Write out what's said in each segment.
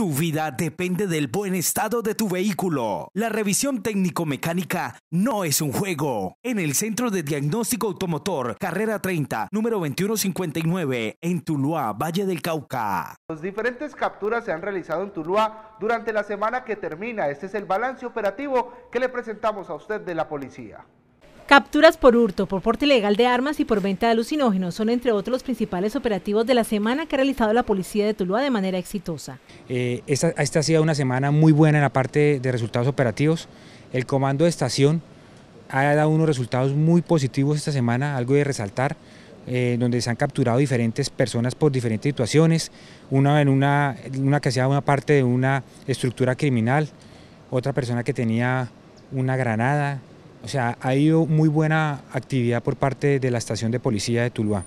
Tu vida depende del buen estado de tu vehículo. La revisión técnico-mecánica no es un juego. En el Centro de Diagnóstico Automotor, carrera 30, número 2159, en Tuluá, Valle del Cauca. Las diferentes capturas se han realizado en Tuluá durante la semana que termina. Este es el balance operativo que le presentamos a usted de la policía. Capturas por hurto, por porte ilegal de armas y por venta de alucinógenos son entre otros los principales operativos de la semana que ha realizado la policía de Tuluá de manera exitosa. Eh, esta, ha sido una semana muy buena en la parte de resultados operativos. El comando de estación ha dado unos resultados muy positivos esta semana, algo de resaltar, eh, donde se han capturado diferentes personas por diferentes situaciones, una en una, una que hacía una parte de una estructura criminal, otra persona que tenía una granada, o sea, ha ido muy buena actividad por parte de la estación de policía de Tuluá.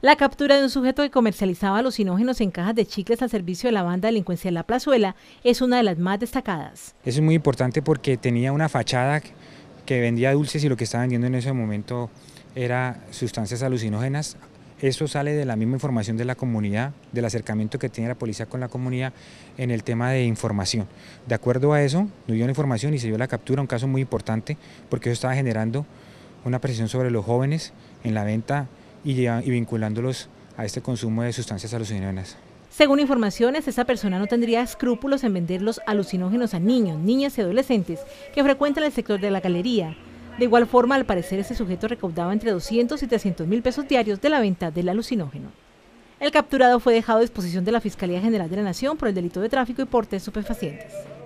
La captura de un sujeto que comercializaba alucinógenos en cajas de chicles al servicio de la banda delincuencia de la plazuela es una de las más destacadas. Eso es muy importante porque tenía una fachada que vendía dulces y lo que estaba vendiendo en ese momento era sustancias alucinógenas eso sale de la misma información de la comunidad, del acercamiento que tiene la policía con la comunidad en el tema de información. De acuerdo a eso, no dio la información y se dio la captura, un caso muy importante, porque eso estaba generando una presión sobre los jóvenes en la venta y, y vinculándolos a este consumo de sustancias alucinógenas. Según informaciones, esa persona no tendría escrúpulos en vender los alucinógenos a niños, niñas y adolescentes que frecuentan el sector de la galería. De igual forma, al parecer, ese sujeto recaudaba entre 200 y 300 mil pesos diarios de la venta del alucinógeno. El capturado fue dejado a disposición de la Fiscalía General de la Nación por el delito de tráfico y porte de estupefacientes.